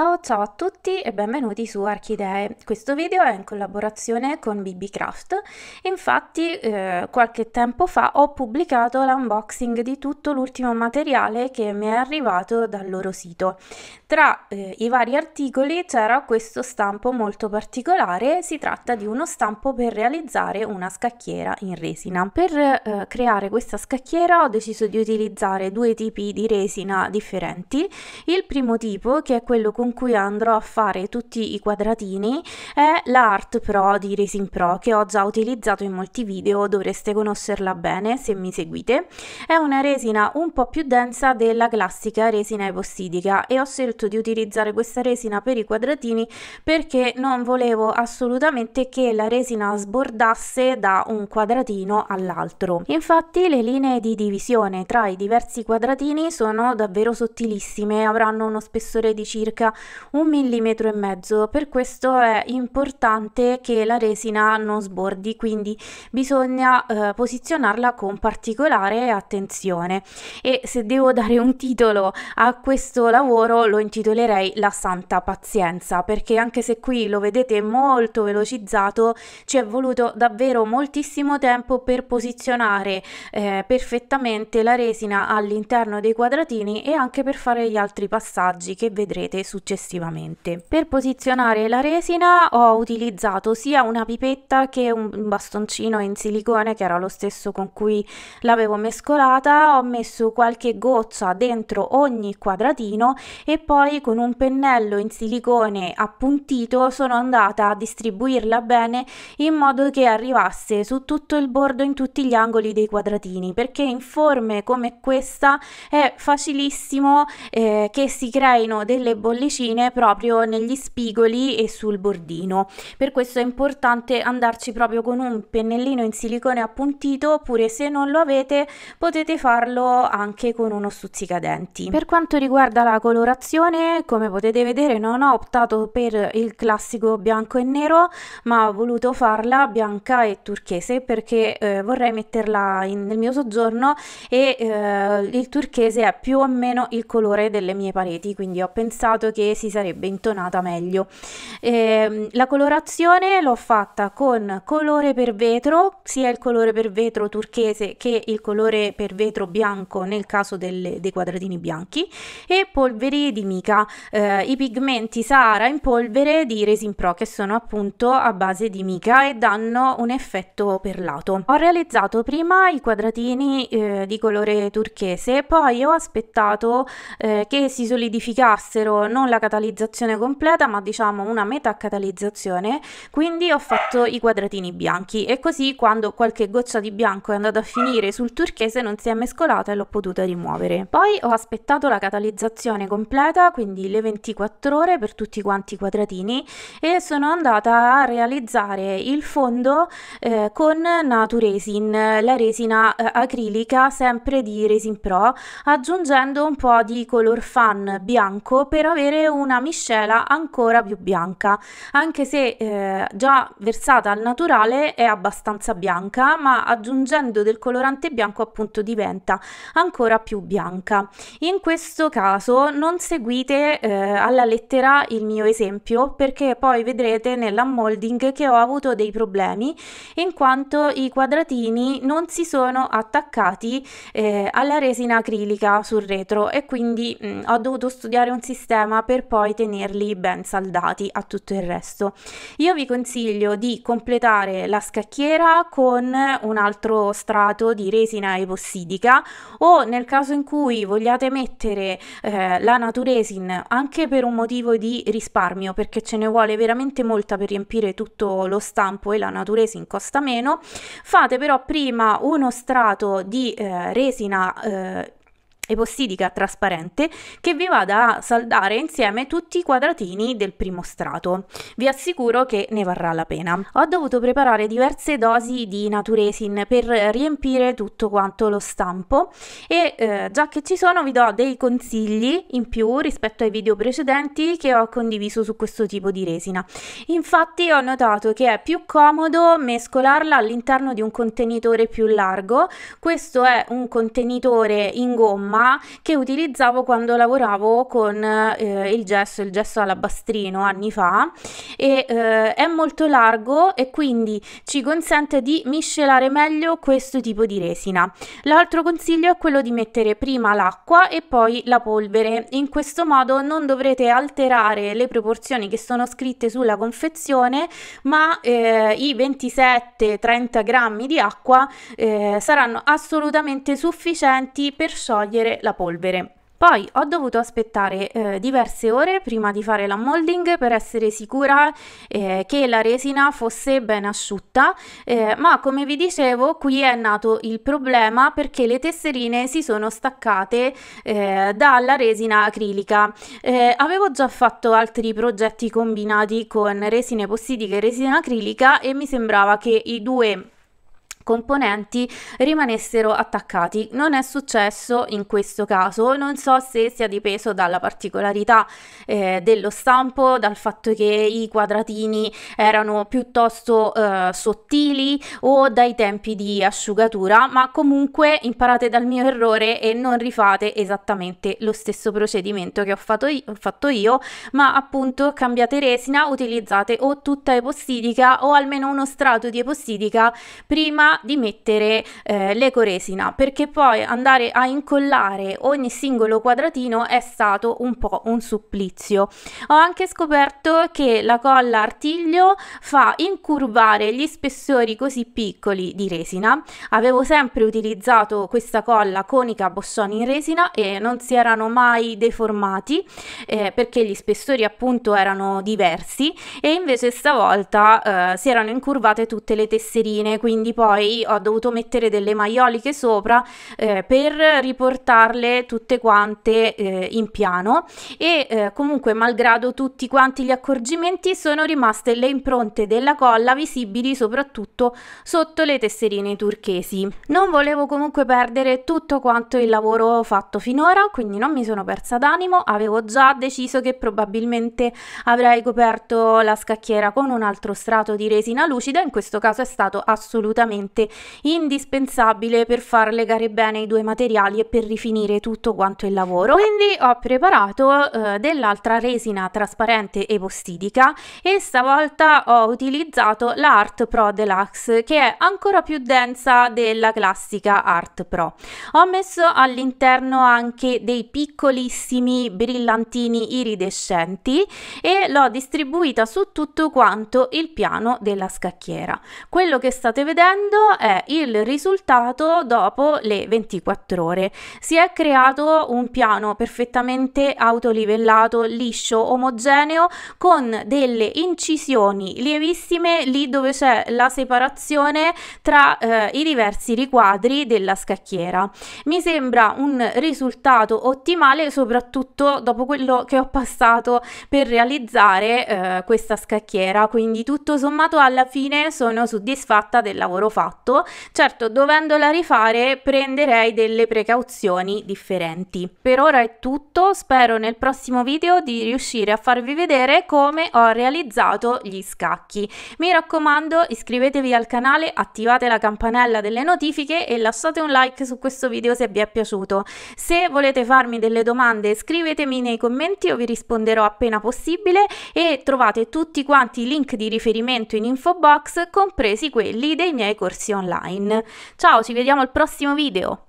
Ciao ciao a tutti e benvenuti su Archidee. Questo video è in collaborazione con Craft. Infatti eh, qualche tempo fa ho pubblicato l'unboxing di tutto l'ultimo materiale che mi è arrivato dal loro sito. Tra eh, i vari articoli c'era questo stampo molto particolare, si tratta di uno stampo per realizzare una scacchiera in resina. Per eh, creare questa scacchiera ho deciso di utilizzare due tipi di resina differenti. Il primo tipo che è quello con con cui andrò a fare tutti i quadratini è la Art Pro di Resin Pro che ho già utilizzato in molti video, dovreste conoscerla bene se mi seguite. È una resina un po' più densa della classica resina epossidica e ho scelto di utilizzare questa resina per i quadratini perché non volevo assolutamente che la resina sbordasse da un quadratino all'altro. Infatti le linee di divisione tra i diversi quadratini sono davvero sottilissime, avranno uno spessore di circa un millimetro e mezzo per questo è importante che la resina non sbordi quindi bisogna eh, posizionarla con particolare attenzione e se devo dare un titolo a questo lavoro lo intitolerei la santa pazienza perché anche se qui lo vedete molto velocizzato ci è voluto davvero moltissimo tempo per posizionare eh, perfettamente la resina all'interno dei quadratini e anche per fare gli altri passaggi che vedrete su successivamente. Per posizionare la resina ho utilizzato sia una pipetta che un bastoncino in silicone che era lo stesso con cui l'avevo mescolata, ho messo qualche goccia dentro ogni quadratino e poi con un pennello in silicone appuntito sono andata a distribuirla bene in modo che arrivasse su tutto il bordo in tutti gli angoli dei quadratini perché in forme come questa è facilissimo eh, che si creino delle bollicine medicine proprio negli spigoli e sul bordino. Per questo è importante andarci proprio con un pennellino in silicone appuntito oppure se non lo avete potete farlo anche con uno stuzzicadenti. Per quanto riguarda la colorazione, come potete vedere non ho optato per il classico bianco e nero, ma ho voluto farla bianca e turchese perché eh, vorrei metterla in, nel mio soggiorno e eh, il turchese è più o meno il colore delle mie pareti, quindi ho pensato che che si sarebbe intonata meglio. Eh, la colorazione l'ho fatta con colore per vetro, sia il colore per vetro turchese che il colore per vetro bianco nel caso delle, dei quadratini bianchi e polveri di mica, eh, i pigmenti Sahara in polvere di Resin Pro che sono appunto a base di mica e danno un effetto perlato. Ho realizzato prima i quadratini eh, di colore turchese, poi ho aspettato eh, che si solidificassero non non la catalizzazione completa ma diciamo una metà catalizzazione, quindi ho fatto i quadratini bianchi e così quando qualche goccia di bianco è andata a finire sul turchese non si è mescolata e l'ho potuta rimuovere poi ho aspettato la catalizzazione completa quindi le 24 ore per tutti quanti i quadratini e sono andata a realizzare il fondo eh, con Naturesin la resina eh, acrilica sempre di Resin Pro aggiungendo un po' di color fan bianco per avere ottenere una miscela ancora più bianca, anche se eh, già versata al naturale è abbastanza bianca, ma aggiungendo del colorante bianco appunto diventa ancora più bianca. In questo caso non seguite eh, alla lettera il mio esempio perché poi vedrete nell'unmolding che ho avuto dei problemi in quanto i quadratini non si sono attaccati eh, alla resina acrilica sul retro e quindi mh, mm, ho dovuto studiare un sistema per poi tenerli ben saldati a tutto il resto. Io vi consiglio di completare la scacchiera con un altro strato di resina epossidica o nel caso in cui vogliate mettere eh, la naturesin anche per un motivo di risparmio perché ce ne vuole veramente molta per riempire tutto lo stampo e la naturesin costa meno, fate però prima uno strato di eh, resina eh, epossidtica trasparente che vi vada a saldare insieme tutti i quadratini del primo strato. Vi assicuro che ne varrà la pena. Ho dovuto preparare diverse dosi di Naturesin per riempire tutto quanto lo stampo e eh, già che ci sono vi do dei consigli in più rispetto ai video precedenti che ho condiviso su questo tipo di resina. Infatti ho notato che è più comodo mescolarla all'interno di un contenitore più largo. Questo è un contenitore in gomma gomma che utilizzavo quando lavoravo con eh, il gesso, il gesso alabastrino anni fa e eh, è molto largo e quindi ci consente di miscelare meglio questo tipo di resina. L'altro consiglio è quello di mettere prima l'acqua e poi la polvere. In questo modo non dovrete alterare le proporzioni che sono scritte sulla confezione, ma eh, i 27-30 grammi di acqua eh, saranno assolutamente sufficienti per sciogliere togliere la polvere. Poi ho dovuto aspettare eh, diverse ore prima di fare la molding per essere sicura eh, che la resina fosse ben asciutta, eh, ma come vi dicevo qui è nato il problema perché le tesserine si sono staccate eh, dalla resina acrilica. Eh, avevo già fatto altri progetti combinati con resine possidiche e resina acrilica e mi sembrava che i due componenti rimanessero attaccati. Non è successo in questo caso, non so se sia dipeso dalla particolarità eh, dello stampo, dal fatto che i quadratini erano piuttosto eh, sottili o dai tempi di asciugatura, ma comunque imparate dal mio errore e non rifate esattamente lo stesso procedimento che ho fatto io, ho fatto io ma appunto cambiate resina, utilizzate o tutta epossidica o almeno uno strato di epossidica prima di mettere eh, l'ecoresina perché poi andare a incollare ogni singolo quadratino è stato un po' un supplizio. Ho anche scoperto che la colla artiglio fa incurvare gli spessori così piccoli di resina. Avevo sempre utilizzato questa colla conica bossoni in resina e non si erano mai deformati eh, perché gli spessori appunto erano diversi e invece stavolta eh, si erano incurvate tutte le tesserine quindi poi poi ho dovuto mettere delle maioliche sopra eh, per riportarle tutte quante eh, in piano e eh, comunque malgrado tutti quanti gli accorgimenti sono rimaste le impronte della colla visibili soprattutto sotto le tesserine turchesi. Non volevo comunque perdere tutto quanto il lavoro fatto finora, quindi non mi sono persa d'animo, avevo già deciso che probabilmente avrei coperto la scacchiera con un altro strato di resina lucida, in questo caso è stato assolutamente assolutamente indispensabile per far legare bene i due materiali e per rifinire tutto quanto il lavoro. Quindi ho preparato eh, dell'altra resina trasparente e postidica e stavolta ho utilizzato la Art Pro Deluxe che è ancora più densa della classica Art Pro. Ho messo all'interno anche dei piccolissimi brillantini iridescenti e l'ho distribuita su tutto quanto il piano della scacchiera. Quello che state vedendo questo è il risultato dopo le 24 ore. Si è creato un piano perfettamente autolivellato, liscio, omogeneo, con delle incisioni lievissime lì dove c'è la separazione tra eh, i diversi riquadri della scacchiera. Mi sembra un risultato ottimale, soprattutto dopo quello che ho passato per realizzare eh, questa scacchiera, quindi tutto sommato alla fine sono soddisfatta del lavoro fatto fatto, certo dovendola rifare prenderei delle precauzioni differenti. Per ora è tutto, spero nel prossimo video di riuscire a farvi vedere come ho realizzato gli scacchi. Mi raccomando iscrivetevi al canale, attivate la campanella delle notifiche e lasciate un like su questo video se vi è piaciuto. Se volete farmi delle domande scrivetemi nei commenti, io vi risponderò appena possibile e trovate tutti quanti i link di riferimento in info box, compresi quelli dei miei corsi corsi online. Ciao, ci vediamo al prossimo video!